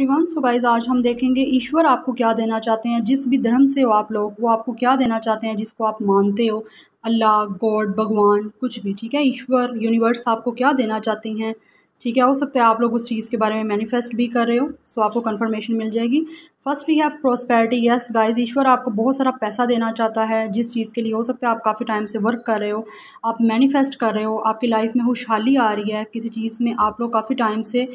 everyone so guys आज हम देखेंगे ईश्वर आपको क्या देना चाहते हैं जिस भी धर्म से हो आप लोग वो आपको क्या देना चाहते हैं जिसको आप मानते हो अल्लाह गॉड भगवान कुछ भी ठीक है ईश्वर यूनिवर्स आपको क्या देना चाहती हैं ठीक है हो सकता है आप लोग उस चीज़ के बारे में मैनिफेस्ट भी कर रहे हो सो आपको कंफर्मेशन मिल जाएगी first we have prosperity yes guys ईश्वर आपको बहुत सारा पैसा देना चाहता है जिस चीज़ के लिए हो सकता है आप काफ़ी टाइम से वर्क कर रहे हो आप मैनिफेस्ट कर रहे हो आपकी लाइफ में खुशहाली आ रही है किसी चीज़ में आप लोग काफ़ी टाइम से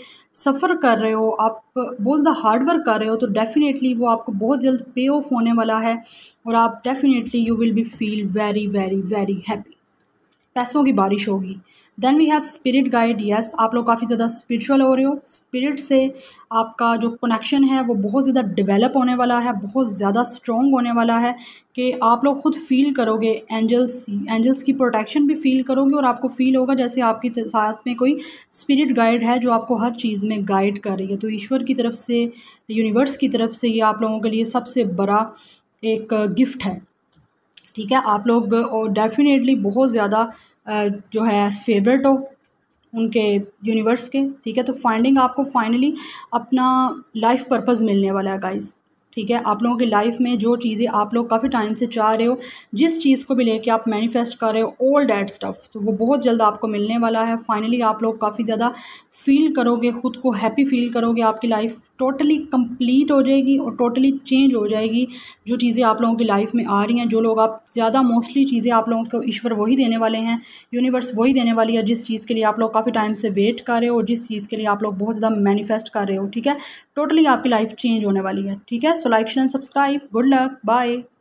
सफ़र कर रहे हो आप बहुत ज़्यादा हार्ड वर्क कर रहे हो तो डेफ़िनेटली वो आपको बहुत जल्द पे ऑफ होने वाला है और आप definitely you will be feel very very very happy पैसों की बारिश होगी then we have spirit guide yes आप लोग काफ़ी ज़्यादा स्पिरिचुअल हो रहे हो स्पिरिट से आपका जो कनेक्शन है वो बहुत ज़्यादा डिवेलप होने वाला है बहुत ज़्यादा स्ट्रॉन्ग होने वाला है कि आप लोग खुद फील करोगे एंजल्स एंजल्स की प्रोटेक्शन भी फील करोगे और आपको फील होगा जैसे आपकी साथ में कोई स्पिरिट गाइड है जो आपको हर चीज़ में गाइड कर रही है तो ईश्वर की तरफ से यूनिवर्स की तरफ से ये आप लोगों के लिए सबसे बड़ा एक गिफ्ट है ठीक है आप लोग और डेफिनेटली बहुत ज़्यादा जो है फेवरेट हो उनके यूनिवर्स के ठीक है तो फाइंडिंग आपको फाइनली अपना लाइफ पर्पज़ मिलने वाला है गाइस ठीक है आप लोगों की लाइफ में जो चीज़ें आप लोग काफ़ी टाइम से चाह रहे हो जिस चीज़ को भी लेके आप मैनिफेस्ट कर रहे हो ऑल डैट स्टफ़ तो वो बहुत जल्द आपको मिलने वाला है फाइनली आप लोग काफ़ी ज़्यादा फील करोगे ख़ुद को हैप्पी फील करोगे आपकी लाइफ टोटली कंप्लीट हो जाएगी और टोटली चेंज हो जाएगी जो चीज़ें आप लोगों की लाइफ में आ रही हैं जो लोग आप ज़्यादा मोस्टली चीज़ें आप लोगों को ईश्वर वही देने वाले हैं यूनिवर्स वही देने वाली है जिस चीज़ के लिए आप लोग काफ़ी टाइम से वेट कर रहे हो और जिस चीज़ के लिए आप लोग बहुत ज़्यादा मैनिफेस्ट कर रहे हो ठीक है टोटली आपकी लाइफ चेंज होने वाली है ठीक है so like share and subscribe good luck bye